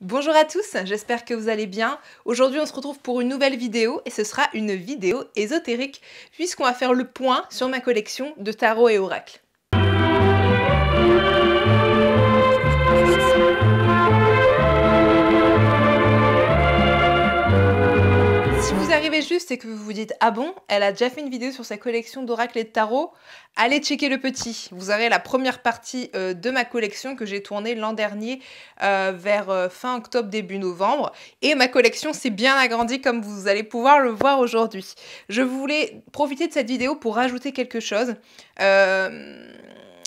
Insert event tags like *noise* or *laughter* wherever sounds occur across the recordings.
Bonjour à tous, j'espère que vous allez bien. Aujourd'hui on se retrouve pour une nouvelle vidéo et ce sera une vidéo ésotérique puisqu'on va faire le point sur ma collection de tarot et oracles. juste c'est que vous vous dites Ah bon, elle a déjà fait une vidéo sur sa collection d'oracles et de tarot, allez checker le petit. Vous avez la première partie euh, de ma collection que j'ai tournée l'an dernier euh, vers euh, fin octobre, début novembre. Et ma collection s'est bien agrandie comme vous allez pouvoir le voir aujourd'hui. Je voulais profiter de cette vidéo pour rajouter quelque chose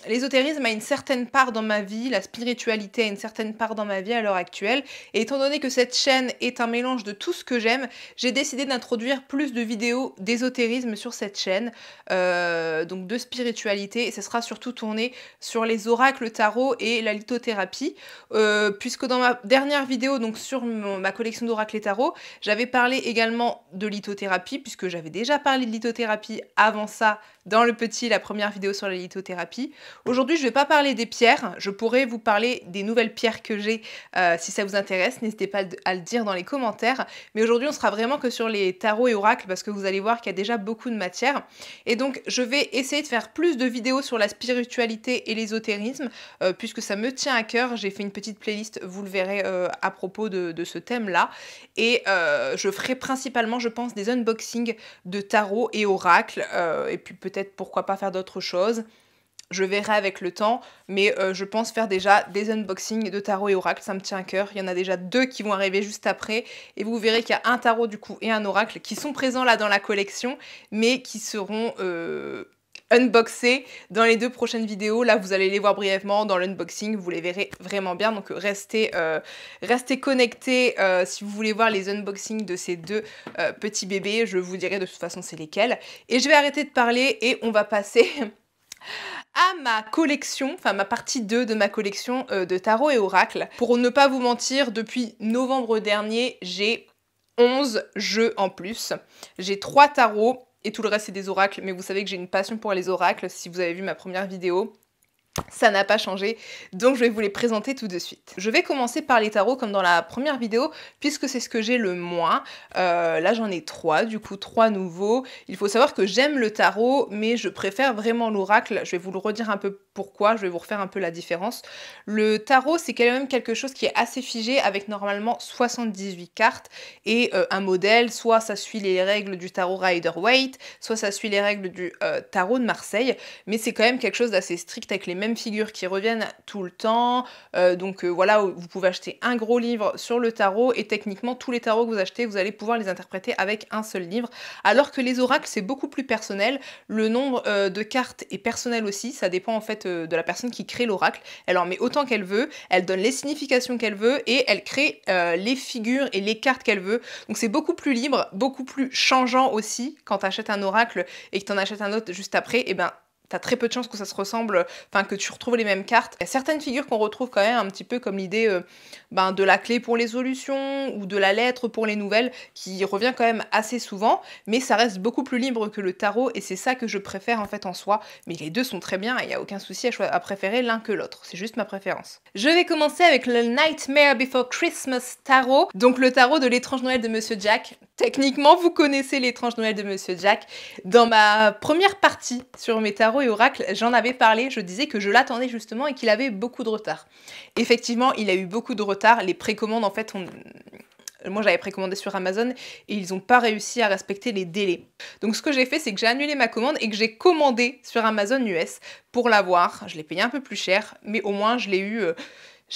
l'ésotérisme a une certaine part dans ma vie, la spiritualité a une certaine part dans ma vie à l'heure actuelle. Et étant donné que cette chaîne est un mélange de tout ce que j'aime, j'ai décidé d'introduire plus de vidéos d'ésotérisme sur cette chaîne, euh, donc de spiritualité. Et ce sera surtout tourné sur les oracles tarot et la lithothérapie, euh, puisque dans ma dernière vidéo, donc sur ma collection d'oracles et tarot, j'avais parlé également de lithothérapie, puisque j'avais déjà parlé de lithothérapie avant ça dans le petit, la première vidéo sur la lithothérapie. Aujourd'hui, je ne vais pas parler des pierres, je pourrais vous parler des nouvelles pierres que j'ai euh, si ça vous intéresse, n'hésitez pas à le dire dans les commentaires. Mais aujourd'hui, on sera vraiment que sur les tarots et oracles parce que vous allez voir qu'il y a déjà beaucoup de matière. Et donc, je vais essayer de faire plus de vidéos sur la spiritualité et l'ésotérisme euh, puisque ça me tient à cœur. J'ai fait une petite playlist, vous le verrez euh, à propos de, ce thème-là. Et je ferai principalement, je pense, des unboxings de tarots et oracles et puis peut peut-être pourquoi pas faire d'autres choses. Je verrai avec le temps, mais euh, je pense faire déjà des unboxings de tarot et oracle, ça me tient à cœur. Il y en a déjà deux qui vont arriver juste après, et vous verrez qu'il y a un tarot du coup et un oracle qui sont présents là dans la collection, mais qui seront euh, unboxer dans les deux prochaines vidéos. Là, vous allez les voir brièvement dans l'unboxing, vous les verrez vraiment bien. Donc restez, euh, restez connectés euh, si vous voulez voir les unboxings de ces deux euh, petits bébés. Je vous dirai de toute façon c'est lesquels. Et je vais arrêter de parler et on va passer... *laughs* à ma collection, enfin ma partie 2 de ma collection de tarot et oracle. Pour ne pas vous mentir, depuis novembre dernier, j'ai 11 jeux en plus. J'ai 3 tarots et tout le reste c'est des oracles, mais vous savez que j'ai une passion pour les oracles, si vous avez vu ma première vidéo, ça n'a pas changé, donc je vais vous les présenter tout de suite. Je vais commencer par les tarots comme dans la première vidéo, puisque c'est ce que j'ai le moins. Euh, là j'en ai trois, du coup trois nouveaux. Il faut savoir que j'aime le tarot, mais je préfère vraiment l'oracle. Je vais vous le redire un peu pourquoi, je vais vous refaire un peu la différence. Le tarot c'est quand même quelque chose qui est assez figé, avec normalement 78 cartes et euh, un modèle, soit ça suit les règles du tarot Rider-Waite, soit ça suit les règles du euh, tarot de Marseille, mais c'est quand même quelque chose d'assez strict avec les figures qui reviennent tout le temps. Euh, donc euh, voilà, vous pouvez acheter un gros livre sur le tarot et techniquement tous les tarots que vous achetez, vous allez pouvoir les interpréter avec un seul livre. Alors que les oracles, c'est beaucoup plus personnel. Le nombre euh, de cartes est personnel aussi, ça dépend en fait de la personne qui crée l'oracle. Elle en met autant qu'elle veut, elle donne les significations qu'elle veut et elle crée les figures et les cartes qu'elle veut. Donc c'est beaucoup plus libre, beaucoup plus changeant aussi quand tu achètes un oracle et que tu en achètes un autre juste après, et eh ben t'as très peu de chances que ça se ressemble, enfin que tu retrouves les mêmes cartes. Il y a certaines figures qu'on retrouve quand même un petit peu comme l'idée euh, ben, de la clé pour les solutions ou de la lettre pour les nouvelles qui revient quand même assez souvent, mais ça reste beaucoup plus libre que le tarot et c'est ça que je préfère en fait en soi. Mais les deux sont très bien et il n'y a aucun souci à, à préférer l'un que l'autre, c'est juste ma préférence. Je vais commencer avec le Nightmare Before Christmas Tarot, donc le tarot de l'étrange Noël de Monsieur Jack. Techniquement, vous connaissez l'étrange Noël de Monsieur Jack. Dans ma première partie sur mes tarots, Oracle, j'en avais parlé, je disais que je l'attendais justement et qu'il avait beaucoup de retard. Effectivement, il a eu beaucoup de retard, les précommandes en fait ont... Moi j'avais précommandé sur Amazon et ils n'ont pas réussi à respecter les délais. Donc ce que j'ai fait c'est que j'ai annulé ma commande et que j'ai commandé sur Amazon US pour l'avoir. Je l'ai payé un peu plus cher mais au moins je l'ai eu... Euh,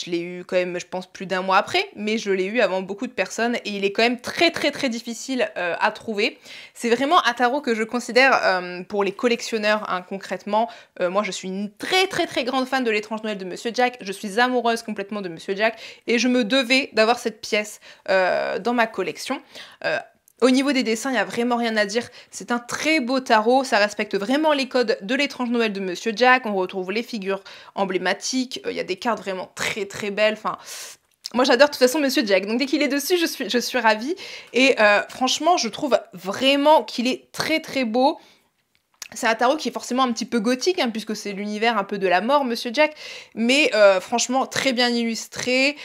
je l'ai eu quand même, je pense, plus d'un mois après, mais je l'ai eu avant beaucoup de personnes et il est quand même très très très difficile euh, à trouver. C'est vraiment un tarot que je considère euh, pour les collectionneurs hein, concrètement. Euh, moi, je suis une très très très grande fan de l'étrange Noël de Monsieur Jack. Je suis amoureuse complètement de Monsieur Jack et je me devais d'avoir cette pièce dans ma collection. Au niveau des dessins, il n'y a vraiment rien à dire. C'est un très beau tarot, ça respecte vraiment les codes de l'étrange Noël de Monsieur Jack. On retrouve les figures emblématiques, il euh, y a des cartes vraiment très très belles. Enfin, moi j'adore de toute façon Monsieur Jack, donc dès qu'il est dessus, je suis, je suis ravie. Et euh, franchement, je trouve vraiment qu'il est très très beau. C'est un tarot qui est forcément un petit peu gothique, hein, puisque c'est l'univers un peu de la mort, Monsieur Jack, mais euh, franchement très bien illustré.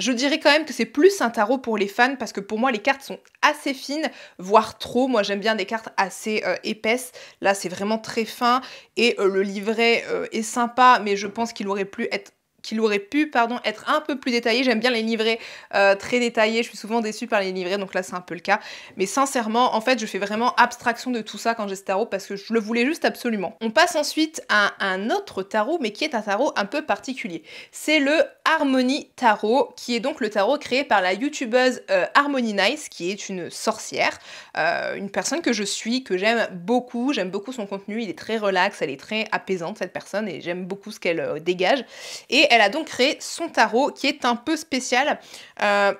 Je dirais quand même que c'est plus un tarot pour les fans parce que pour moi les cartes sont assez fines, voire trop. Moi j'aime bien des cartes assez euh, épaisses. Là c'est vraiment très fin et euh, le livret euh, est sympa mais je pense qu'il aurait pu être qu'il aurait pu pardon, être un peu plus détaillé. J'aime bien les livrets euh, très détaillés, je suis souvent déçue par les livrets, donc là c'est un peu le cas. Mais sincèrement, en fait, je fais vraiment abstraction de tout ça quand j'ai ce tarot parce que je le voulais juste absolument. On passe ensuite à un autre tarot, mais qui est un tarot un peu particulier. C'est le Harmony Tarot, qui est donc le tarot créé par la youtubeuse euh, Harmony Nice, qui est une sorcière, euh, une personne que je suis, que j'aime beaucoup, j'aime beaucoup son contenu, il est très relax, elle est très apaisante cette personne, et j'aime beaucoup ce qu'elle dégage. Et elle a donc créé son tarot qui est un peu spécial. Euh,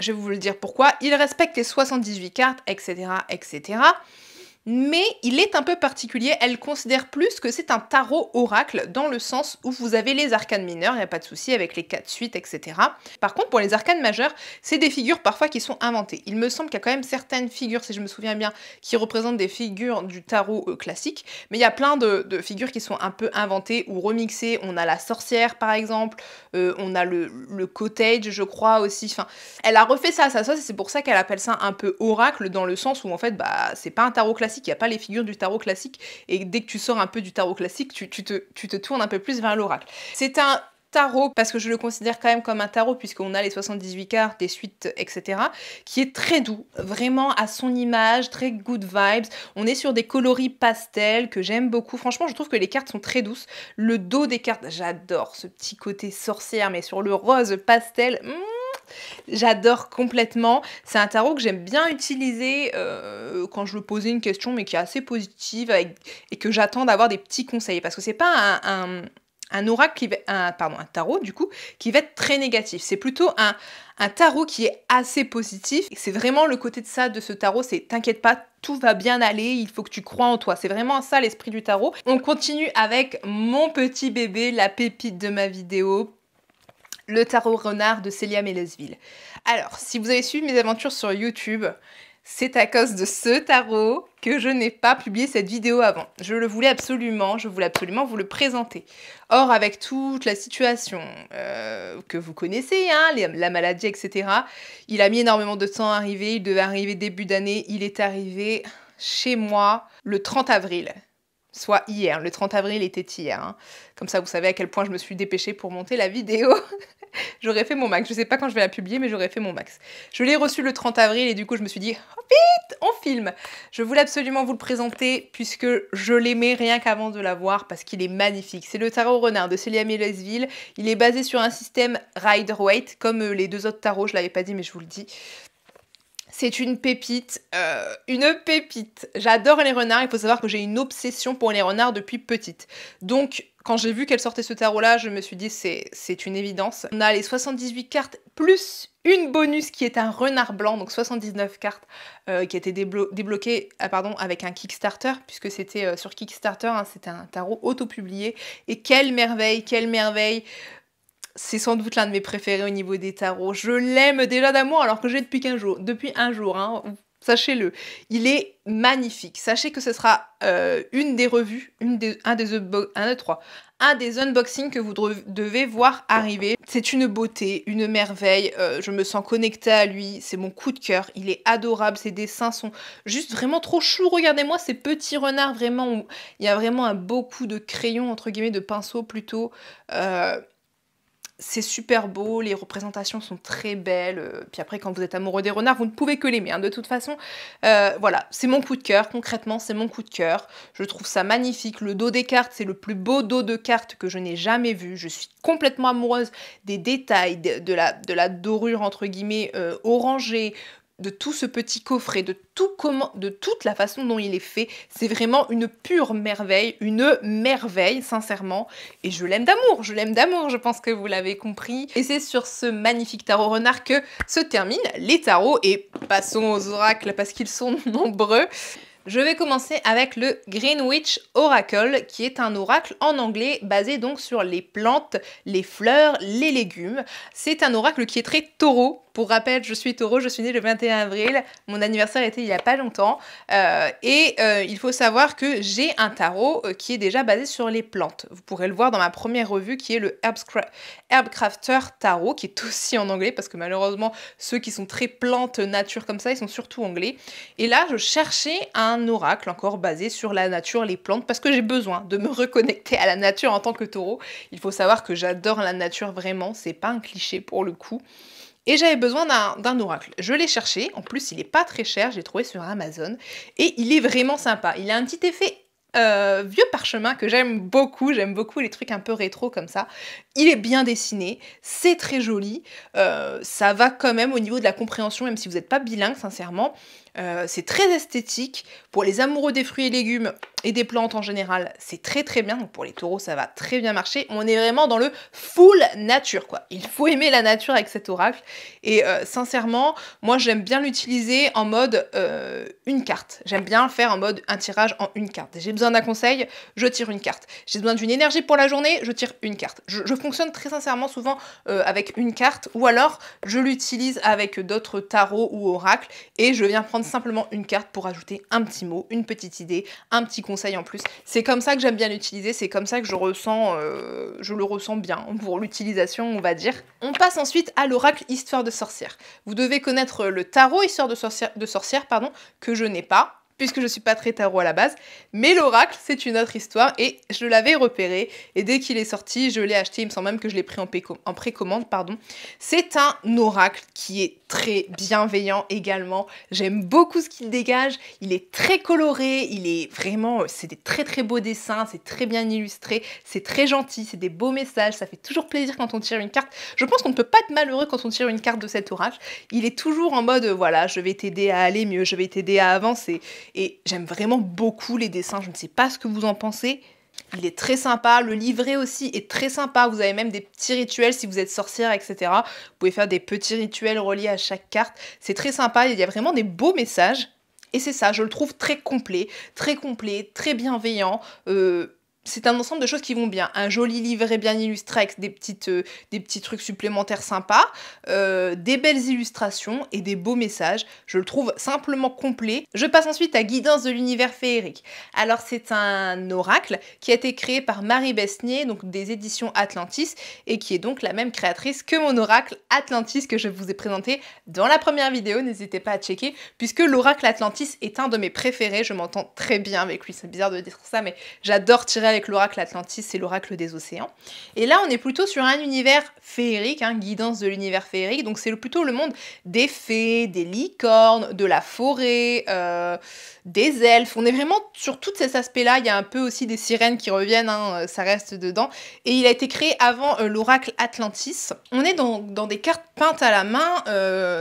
je vais vous le dire pourquoi. Il respecte les 78 cartes, etc., etc mais il est un peu particulier. Elle considère plus que c'est un tarot oracle dans le sens où vous avez les arcanes mineures, il n'y a pas de souci avec les 4 suites, etc. Par contre, pour les arcanes majeures, c'est des figures parfois qui sont inventées. Il me semble qu'il y a quand même certaines figures, si je me souviens bien, qui représentent des figures du tarot euh, classique, mais il y a plein de, figures qui sont un peu inventées ou remixées. On a la sorcière, par exemple, euh, on a le, cottage, je crois aussi. Enfin, elle a refait ça à sa sauce c'est pour ça qu'elle appelle ça un peu oracle dans le sens où en fait, bah, c'est pas un tarot classique il n'y a pas les figures du tarot classique. Et dès que tu sors un peu du tarot classique, tu, te, tu te tournes un peu plus vers l'oracle. C'est un tarot, parce que je le considère quand même comme un tarot, puisqu'on a les 78 cartes, des suites, etc., qui est très doux, vraiment à son image, très good vibes. On est sur des coloris pastels que j'aime beaucoup. Franchement, je trouve que les cartes sont très douces. Le dos des cartes, j'adore ce petit côté sorcière, mais sur le rose pastel, hmm, J'adore complètement. C'est un tarot que j'aime bien utiliser euh, quand je veux poser une question, mais qui est assez positive et que j'attends d'avoir des petits conseils. Parce que c'est pas un, oracle qui va, pardon, un tarot du coup qui va être très négatif. C'est plutôt un, un tarot qui est assez positif. C'est vraiment le côté de ça de ce tarot, c'est t'inquiète pas, tout va bien aller, il faut que tu crois en toi. C'est vraiment ça l'esprit du tarot. On continue avec mon petit bébé, la pépite de ma vidéo, le tarot renard de Célia Mélesville. Alors, si vous avez suivi mes aventures sur YouTube, c'est à cause de ce tarot que je n'ai pas publié cette vidéo avant. Je le voulais absolument, je voulais absolument vous le présenter. Or, avec toute la situation euh, que vous connaissez, hein, la maladie, etc., il a mis énormément de temps à arriver. Il devait arriver début d'année. Il est arrivé chez moi le 30 avril soit hier. Le 30 avril était hier. Hein. Comme ça, vous savez à quel point je me suis dépêchée pour monter la vidéo. *laughs* j'aurais fait mon max. Je sais pas quand je vais la publier, mais j'aurais fait mon max. Je l'ai reçu le 30 avril et du coup, je me suis dit, vite, on filme. Je voulais absolument vous le présenter puisque je l'aimais rien qu'avant de l'avoir parce qu'il est magnifique. C'est le tarot renard de Célia Millesville. Il est basé sur un système Rider-Waite, comme euh, les deux autres tarots, je l'avais pas dit, mais je vous le dis. C'est une pépite, euh, une pépite. J'adore les renards, il faut savoir que j'ai une obsession pour les renards depuis petite. Donc quand j'ai vu qu'elle sortait ce tarot-là, je me suis dit c'est une évidence. On a les 78 cartes plus une bonus qui est un renard blanc, donc 79 cartes euh, qui a été déblo ah, avec un Kickstarter, puisque c'était euh, sur Kickstarter, C'est hein, c'était un tarot auto-publié. Et quelle merveille, quelle merveille c'est sans doute l'un de mes préférés au niveau des tarots. Je l'aime déjà d'amour alors que j'ai depuis qu'un jour. Depuis un jour, hein, sachez-le. Il est magnifique. Sachez que ce sera euh, une des revues, une des, un des un, trois, un des unboxings que vous devez voir arriver. C'est une beauté, une merveille. Euh, je me sens connectée à lui. C'est mon coup de cœur. Il est adorable. Ses dessins sont juste vraiment trop choux. Regardez-moi ces petits renards. Vraiment, il y a vraiment un beau de crayons, entre guillemets, de pinceaux plutôt. Euh, c'est super beau, les représentations sont très belles. Euh, puis après, quand vous êtes amoureux des renards, vous ne pouvez que l'aimer. Hein, de toute façon, euh, voilà, c'est mon coup de cœur. Concrètement, c'est mon coup de cœur. Je trouve ça magnifique. Le dos des cartes, c'est le plus beau dos de cartes que je n'ai jamais vu. Je suis complètement amoureuse des détails, de, la, de la dorure entre guillemets euh, orangée, de tout ce petit coffret, de, tout comment, de toute la façon dont il est fait. C'est vraiment une pure merveille, une merveille, sincèrement. Et je l'aime d'amour, je l'aime d'amour, je pense que vous l'avez compris. Et c'est sur ce magnifique tarot renard que se terminent les tarots. Et passons aux oracles parce qu'ils sont *laughs* nombreux. Je vais commencer avec le Greenwich Oracle, qui est un oracle en anglais basé donc sur les plantes, les fleurs, les légumes. C'est un oracle qui est très taureau, pour rappel, je suis taureau, je suis née le 21 avril, mon anniversaire était il n'y a pas longtemps. Euh, et euh, il faut savoir que j'ai un tarot euh, qui est déjà basé sur les plantes. Vous pourrez le voir dans ma première revue qui est le Herb Herbcrafter Tarot, qui est aussi en anglais parce que malheureusement, ceux qui sont très plantes, nature comme ça, ils sont surtout anglais. Et là, je cherchais un oracle encore basé sur la nature, les plantes, parce que j'ai besoin de me reconnecter à la nature en tant que taureau. Il faut savoir que j'adore la nature vraiment, c'est pas un cliché pour le coup. Et j'avais besoin d'un oracle. Je l'ai cherché, en plus il n'est pas très cher, j'ai trouvé sur Amazon, et il est vraiment sympa. Il a un petit effet euh, vieux parchemin que j'aime beaucoup, j'aime beaucoup les trucs un peu rétro comme ça. Il est bien dessiné, c'est très joli, euh, ça va quand même au niveau de la compréhension, même si vous n'êtes pas bilingue sincèrement, euh, c'est très esthétique. Pour les amoureux des fruits et légumes et des plantes en général, c'est très très bien. Donc pour les taureaux, ça va très bien marcher. On est vraiment dans le full nature, quoi. Il faut aimer la nature avec cet oracle. Et euh, sincèrement, moi j'aime bien l'utiliser en mode euh, une carte. J'aime bien faire en mode un tirage en une carte. J'ai besoin d'un conseil, je tire une carte. J'ai besoin d'une énergie pour la journée, je tire une carte. Je, je fonctionne très sincèrement souvent avec une carte ou alors je l'utilise avec d'autres tarots ou oracles et je viens prendre simplement une carte pour ajouter un petit mot, une petite idée, un petit conseil en plus. C'est comme ça que j'aime bien l'utiliser, c'est comme ça que je ressens, euh, je le ressens bien pour l'utilisation, on va dire. On passe ensuite à l'oracle histoire de sorcière. Vous devez connaître le tarot histoire de sorcière, de sorcière pardon, que je n'ai pas, puisque je ne suis pas très tarot à la base. Mais l'oracle, c'est une autre histoire et je l'avais repéré. Et dès qu'il est sorti, je l'ai acheté. Il me semble même que je l'ai pris en, en précommande. pardon. C'est un oracle qui est très bienveillant également. J'aime beaucoup ce qu'il dégage. Il est très coloré. Il est vraiment. C'est des très très beaux dessins. C'est très bien illustré. C'est très gentil. C'est des beaux messages. Ça fait toujours plaisir quand on tire une carte. Je pense qu'on ne peut pas être malheureux quand on tire une carte de cet oracle. Il est toujours en mode voilà, je vais t'aider à aller mieux. Je vais t'aider à avancer. Et j'aime vraiment beaucoup les dessins, je ne sais pas ce que vous en pensez. Il est très sympa, le livret aussi est très sympa, vous avez même des petits rituels si vous êtes sorcière, etc. Vous pouvez faire des petits rituels reliés à chaque carte, c'est très sympa, il y a vraiment des beaux messages. Et c'est ça, je le trouve très complet, très complet, très bienveillant. Euh, c'est un ensemble de choses qui vont bien. Un joli livret bien illustré avec des, petites, euh, des petits trucs supplémentaires sympas, euh, des belles illustrations et des beaux messages. Je le trouve simplement complet. Je passe ensuite à Guidance de l'univers féerique. Alors c'est un oracle qui a été créé par Marie Besnier, donc des éditions Atlantis, et qui est donc la même créatrice que mon oracle Atlantis que je vous ai présenté dans la première vidéo. N'hésitez pas à checker, puisque l'oracle Atlantis est un de mes préférés. Je m'entends très bien avec lui, c'est bizarre de dire ça, mais j'adore tirer avec l'oracle Atlantis, c'est l'oracle des océans. Et là, on est plutôt sur un univers féerique, hein, guidance de l'univers féerique. Donc c'est plutôt le monde des fées, des licornes, de la forêt, euh, des elfes. On est vraiment sur tous ces aspects-là. Il y a un peu aussi des sirènes qui reviennent, hein, euh, ça reste dedans. Et il a été créé avant euh, l'oracle Atlantis. On est dans, dans, des cartes peintes à la main.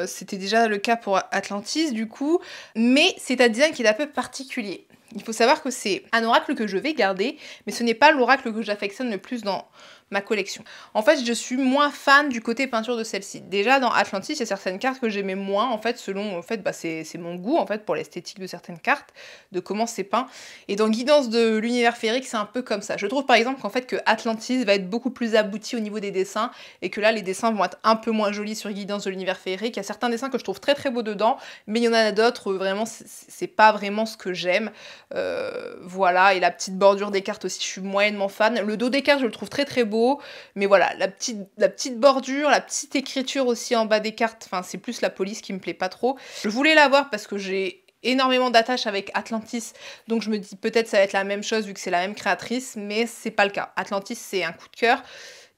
C'était déjà le cas pour Atlantis, du coup. Mais c'est un design qui est un peu particulier. Il faut savoir que c'est un oracle que je vais garder, mais ce n'est pas l'oracle que j'affectionne le plus dans ma collection. En fait, je suis moins fan du côté peinture de celle-ci. Déjà, dans Atlantis, il y a certaines cartes que j'aimais moins, en fait, selon, en fait, bah, c'est mon goût, en fait, pour l'esthétique de certaines cartes, de comment c'est peint. Et dans Guidance de l'univers féerique, c'est un peu comme ça. Je trouve, par exemple, qu'en fait, que Atlantis va être beaucoup plus abouti au niveau des dessins, et que là, les dessins vont être un peu moins jolis sur Guidance de l'univers féerique. Il y a certains dessins que je trouve très très beaux dedans, mais il y en a d'autres, vraiment, c'est pas vraiment ce que j'aime. Euh, voilà, et la petite bordure des cartes aussi, je suis moyennement fan. Le dos des cartes, je le trouve très très beau, mais voilà, la petite, la petite bordure, la petite écriture aussi en bas des cartes, enfin c'est plus la police qui me plaît pas trop. Je voulais l'avoir parce que j'ai énormément d'attaches avec Atlantis, donc je me dis peut-être ça va être la même chose vu que c'est la même créatrice, mais c'est pas le cas. Atlantis c'est un coup de cœur.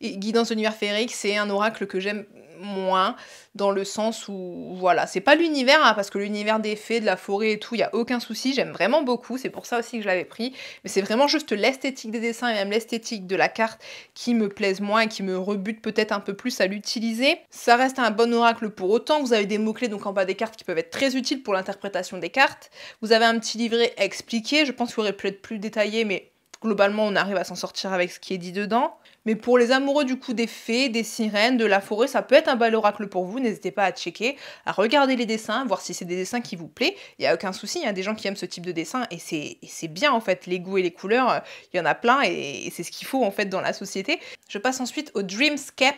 Et Guidance l'univers féerique, c'est un oracle que j'aime moins dans le sens où voilà c'est pas l'univers hein, parce que l'univers des fées de la forêt et tout il y a aucun souci j'aime vraiment beaucoup c'est pour ça aussi que je l'avais pris mais c'est vraiment juste l'esthétique des dessins et même l'esthétique de la carte qui me plaisent moins et qui me rebute peut-être un peu plus à l'utiliser ça reste un bon oracle pour autant vous avez des mots clés donc en bas des cartes qui peuvent être très utiles pour l'interprétation des cartes vous avez un petit livret expliqué je pense qu'il aurait pu être plus détaillé mais globalement on arrive à s'en sortir avec ce qui est dit dedans mais pour les amoureux du coup des fées, des sirènes, de la forêt, ça peut être un bel oracle pour vous. N'hésitez pas à checker, à regarder les dessins, voir si c'est des dessins qui vous plaît. Il n'y a aucun souci, il y a des gens qui aiment ce type de dessin et c'est bien en fait. Les goûts et les couleurs, euh, il y en a plein et, et c'est ce qu'il faut en fait dans la société. Je passe ensuite au Dreamscape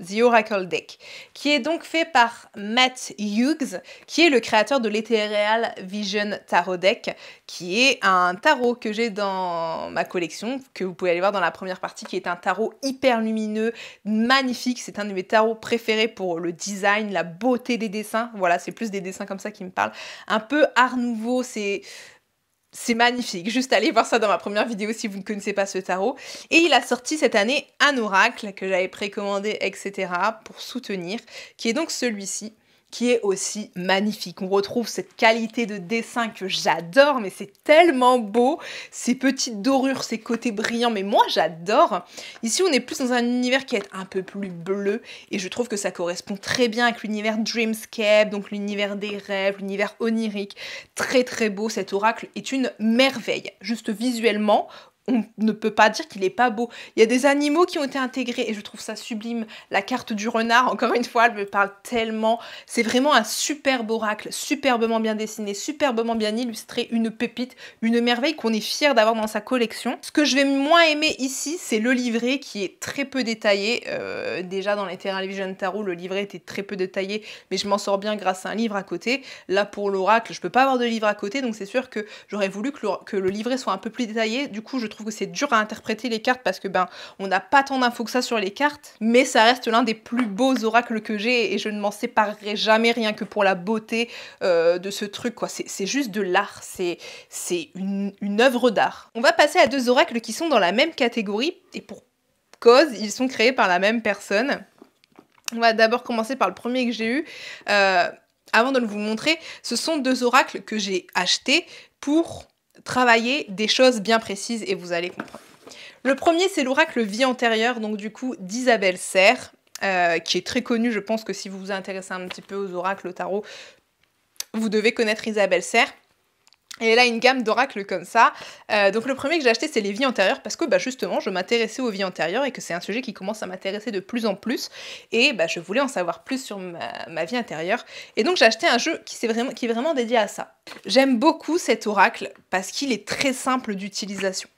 The Oracle Deck, qui est donc fait par Matt Hughes, qui est le créateur de l'Ethereal Vision Tarot Deck, qui est un tarot que j'ai dans ma collection, que vous pouvez aller voir dans la première partie, qui est un tarot hyper lumineux, magnifique. C'est un de mes tarots préférés pour le design, la beauté des dessins. Voilà, c'est plus des dessins comme ça qui me parlent. Un peu art nouveau, c'est c'est magnifique, juste allez voir ça dans ma première vidéo si vous ne connaissez pas ce tarot. Et il a sorti cette année un oracle que j'avais précommandé, etc. pour soutenir, qui est donc celui-ci qui est aussi magnifique. On retrouve cette qualité de dessin que j'adore, mais c'est tellement beau. Ces petites dorures, ces côtés brillants, mais moi j'adore. Ici, on est plus dans un univers qui est un peu plus bleu, et je trouve que ça correspond très bien avec l'univers Dreamscape, donc l'univers des rêves, l'univers onirique. Très très beau, cet oracle est une merveille. Juste visuellement, on ne peut pas dire qu'il est pas beau. Il y a des animaux qui ont été intégrés et je trouve ça sublime. La carte du renard, encore une fois, elle me parle tellement. C'est vraiment un superbe oracle, superbement bien dessiné, superbement bien illustré, une pépite, une merveille qu'on est fier d'avoir dans sa collection. Ce que je vais moins aimer ici, c'est le livret qui est très peu détaillé. Euh, déjà dans les de Vision Tarot, le livret était très peu détaillé, mais je m'en sors bien grâce à un livre à côté. Là, pour l'oracle, je peux pas avoir de livre à côté, donc c'est sûr que j'aurais voulu que le, que le livret soit un peu plus détaillé. Du coup, je trouve que c'est dur à interpréter les cartes parce que ben on n'a pas tant d'infos que ça sur les cartes, mais ça reste l'un des plus beaux oracles que j'ai et je ne m'en séparerai jamais rien que pour la beauté euh, de ce truc quoi. C'est juste de l'art, c'est une, une œuvre d'art. On va passer à deux oracles qui sont dans la même catégorie et pour cause, ils sont créés par la même personne. On va d'abord commencer par le premier que j'ai eu. Euh, avant de vous montrer, ce sont deux oracles que j'ai achetés pour travailler des choses bien précises et vous allez comprendre. Le premier, c'est l'oracle vie antérieure, donc du coup d'Isabelle Serre, euh, qui est très connue. Je pense que si vous vous intéressez un petit peu aux oracles, au tarot, vous devez connaître Isabelle Serre. Et elle a une gamme d'oracles comme ça. Euh, donc le premier que j'ai acheté, c'est les vies antérieures, parce que bah, justement, je m'intéressais aux vies antérieures et que c'est un sujet qui commence à m'intéresser de plus en plus. Et bah, je voulais en savoir plus sur ma, vie intérieure. Et donc j'ai acheté un jeu vraiment, qui est vraiment dédié à ça. J'aime beaucoup cet oracle parce qu'il est très simple d'utilisation.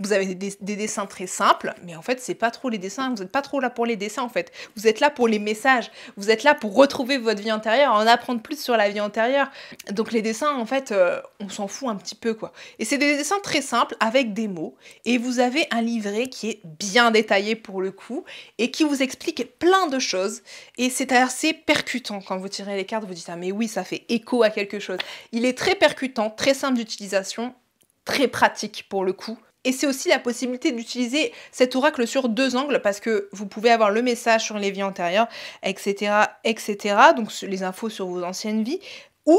Vous avez des, dessins très simples, mais en fait, c'est pas trop les dessins. Vous n'êtes pas trop là pour les dessins, en fait. Vous êtes là pour les messages. Vous êtes là pour retrouver votre vie antérieure, en apprendre plus sur la vie antérieure. Donc, les dessins, en fait, euh, on s'en fout un petit peu, quoi. Et c'est des dessins très simples avec des mots. Et vous avez un livret qui est bien détaillé pour le coup et qui vous explique plein de choses. Et c'est assez percutant quand vous tirez les cartes. Vous dites, ah, mais oui, ça fait écho à quelque chose. Il est très percutant, très simple d'utilisation, très pratique pour le coup. Et c'est aussi la possibilité d'utiliser cet oracle sur deux angles parce que vous pouvez avoir le message sur les vies antérieures, etc., etc. Donc les infos sur vos anciennes vies, ou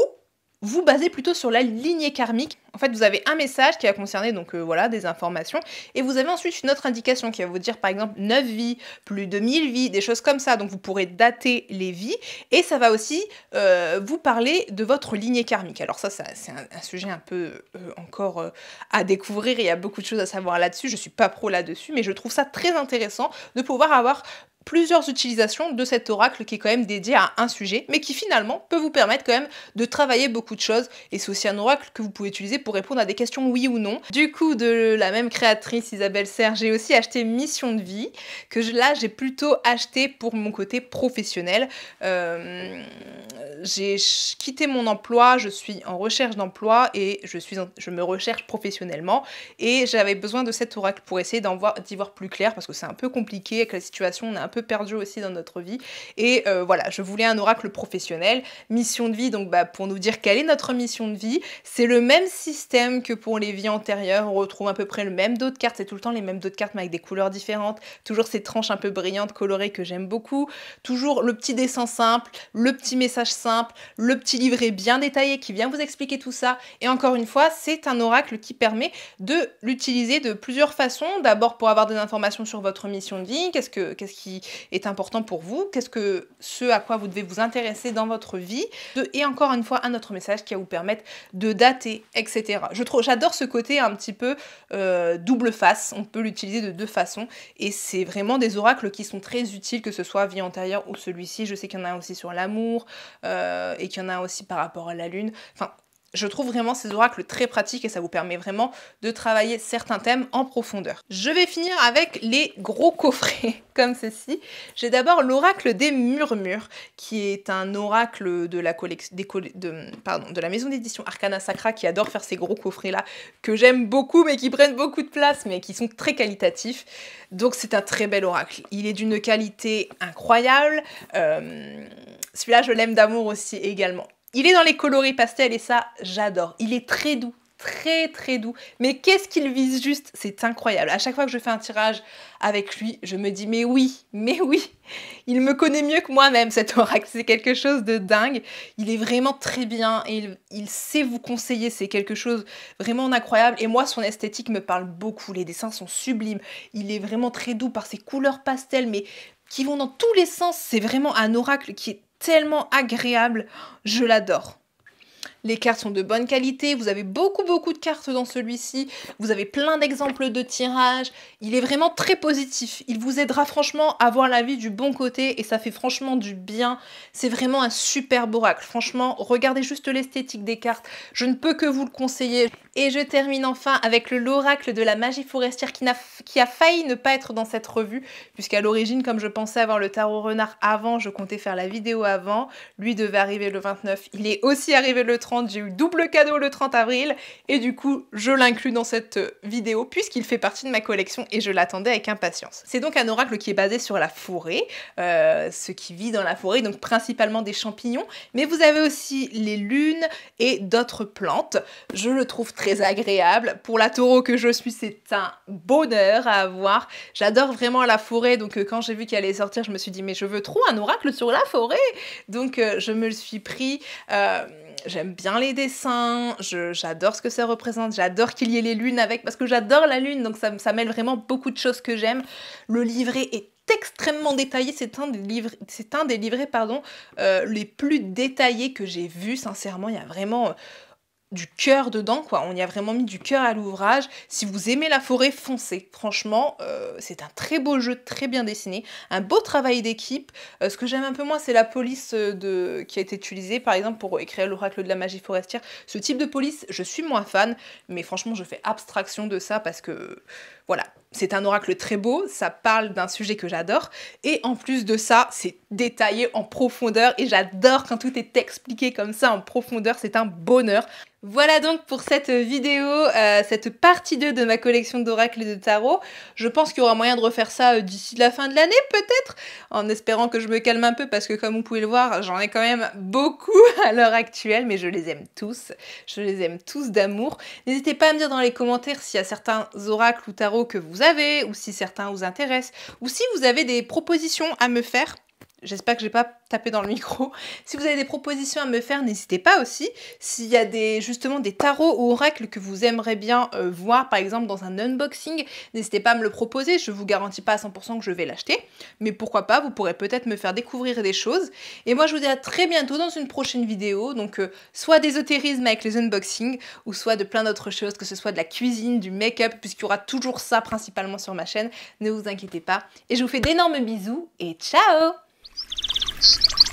vous basez plutôt sur la lignée karmique. En fait, vous avez un message qui va concerner donc euh, voilà des informations et vous avez ensuite une autre indication qui va vous dire par exemple 9 vies, plus de 1000 vies, des choses comme ça. Donc vous pourrez dater les vies et ça va aussi euh, vous parler de votre lignée karmique. Alors ça, c'est un, sujet un peu euh, encore à découvrir il y a beaucoup de choses à savoir là-dessus. Je suis pas pro là-dessus, mais je trouve ça très intéressant de pouvoir avoir plusieurs utilisations de cet oracle qui est quand même dédié à un sujet, mais qui finalement peut vous permettre quand même de travailler beaucoup de choses. Et c'est aussi un oracle que vous pouvez utiliser pour répondre à des questions oui ou non. Du coup, de la même créatrice Isabelle Serre, j'ai aussi acheté Mission de vie, que là j'ai plutôt acheté pour mon côté professionnel. Euh, j'ai quitté mon emploi, je suis en recherche d'emploi et je, suis je me recherche professionnellement. Et j'avais besoin de cet oracle pour essayer d'y voir, voir plus clair parce que c'est un peu compliqué avec la situation, on un peu perdu aussi dans notre vie. Et euh, voilà, je voulais un oracle professionnel. Mission de vie, donc bah, pour nous dire quelle est notre mission de vie, c'est le même système que pour les vies antérieures. On retrouve à peu près le même dos de cartes. C'est tout le temps les mêmes dos de cartes, mais avec des couleurs différentes. Toujours ces tranches un peu brillantes, colorées que j'aime beaucoup. Toujours le petit dessin simple, le petit message simple, le petit livret bien détaillé qui vient vous expliquer tout ça. Et encore une fois, c'est un oracle qui permet de l'utiliser de plusieurs façons. D'abord pour avoir des informations sur votre mission de vie, qu'est-ce que qu'est-ce qui est important pour vous, qu'est-ce que ce à quoi vous devez vous intéresser dans votre vie, et encore une fois un autre message qui va vous permettre de dater, etc. Je trouve, j'adore ce côté un petit peu euh, double face, on peut l'utiliser de deux façons, et c'est vraiment des oracles qui sont très utiles, que ce soit vie antérieure ou celui-ci. Je sais qu'il y en a aussi sur l'amour euh, et qu'il y en a aussi par rapport à la lune. Enfin, je trouve vraiment ces oracles très pratiques et ça vous permet vraiment de travailler certains thèmes en profondeur. Je vais finir avec les gros coffrets *laughs* comme ceci. J'ai d'abord l'oracle des murmures qui est un oracle de la de, la maison d'édition Arcana Sacra qui adore faire ces gros coffrets là que j'aime beaucoup mais qui prennent beaucoup de place mais qui sont très qualitatifs. Donc c'est un très bel oracle. Il est d'une qualité incroyable. Euh, celui-là je l'aime d'amour aussi également. Il est dans les coloris pastels et ça, j'adore. Il est très doux, très très doux. Mais qu'est-ce qu'il vise juste C'est incroyable. À chaque fois que je fais un tirage avec lui, je me dis mais oui, mais oui, il me connaît mieux que moi-même cet oracle. C'est quelque chose de dingue. Il est vraiment très bien et il, il sait vous conseiller. C'est quelque chose vraiment incroyable. Et moi, son esthétique me parle beaucoup. Les dessins sont sublimes. Il est vraiment très doux par ses couleurs pastels, mais qui vont dans tous les sens. C'est vraiment un oracle qui est tellement agréable, je l'adore. Les cartes sont de bonne qualité. Vous avez beaucoup, beaucoup de cartes dans celui-ci. Vous avez plein d'exemples de tirages. Il est vraiment très positif. Il vous aidera franchement à voir la vie du bon côté et ça fait franchement du bien. C'est vraiment un superbe oracle. Franchement, regardez juste l'esthétique des cartes. Je ne peux que vous le conseiller. Et je termine enfin avec l'oracle de la magie forestière qui, a, qui a failli ne pas être dans cette revue, puisqu'à l'origine, comme je pensais avoir le tarot renard avant, je comptais faire la vidéo avant. Lui devait arriver le 29. Il est aussi arrivé le 30 j'ai eu double cadeau le 30 avril et du coup je l'inclus dans cette vidéo puisqu'il fait partie de ma collection et je l'attendais avec impatience. C'est donc un oracle qui est basé sur la forêt, euh, ce qui vit dans la forêt, donc principalement des champignons, mais vous avez aussi les lunes et d'autres plantes. Je le trouve très agréable. Pour la taureau que je suis, c'est un bonheur à avoir. J'adore vraiment la forêt, donc euh, quand j'ai vu qu'elle allait sortir, je me suis dit mais je veux trop un oracle sur la forêt. Donc euh, je me le suis pris j'aime bien les dessins, j'adore ce que ça représente, j'adore qu'il y ait les lunes avec, parce que j'adore la lune, donc ça, ça mêle vraiment beaucoup de choses que j'aime. Le livret est extrêmement détaillé. C'est un des livres, c'est un des livrets pardon, euh, les plus détaillés que j'ai vu. Sincèrement, il y a vraiment du cœur dedans, quoi. On y a vraiment mis du cœur à l'ouvrage. Si vous aimez la forêt, foncez. Franchement, euh, c'est un très beau jeu, très bien dessiné, un beau travail d'équipe. Euh, ce que j'aime un peu moins, c'est la police euh, de... qui a été utilisée, par exemple, pour écrire l'oracle de la magie forestière. Ce type de police, je suis moins fan, mais franchement, je fais abstraction de ça parce que, voilà, c'est un oracle très beau, ça parle d'un sujet que j'adore, et en plus de ça, c'est détaillé en profondeur, et j'adore quand tout est expliqué comme ça en profondeur, c'est un bonheur. Voilà donc pour cette vidéo, euh, cette partie 2 de ma collection d'oracles et de tarot. Je pense qu'il y aura moyen de refaire ça euh, d'ici la fin de l'année peut-être, en espérant que je me calme un peu parce que comme vous pouvez le voir, j'en ai quand même beaucoup *laughs* à l'heure actuelle, mais je les aime tous, je les aime tous d'amour. N'hésitez pas à me dire dans les commentaires s'il y a certains oracles ou tarots que vous ou si certains vous intéressent, ou si vous avez des propositions à me faire J'espère que je n'ai pas tapé dans le micro. Si vous avez des propositions à me faire, n'hésitez pas aussi. S'il y a des justement des tarots ou oracles que vous aimeriez bien euh, voir, par exemple dans un unboxing, n'hésitez pas à me le proposer. Je ne vous garantis pas à 100% que je vais l'acheter, mais pourquoi pas Vous pourrez peut-être me faire découvrir des choses. Et moi, je vous dis à très bientôt dans une prochaine vidéo. Donc, euh, soit d'ésotérisme avec les unboxings, ou soit de plein d'autres choses, que ce soit de la cuisine, du make-up, puisqu'il y aura toujours ça principalement sur ma chaîne. Ne vous inquiétez pas. Et je vous fais d'énormes bisous et ciao Thank you.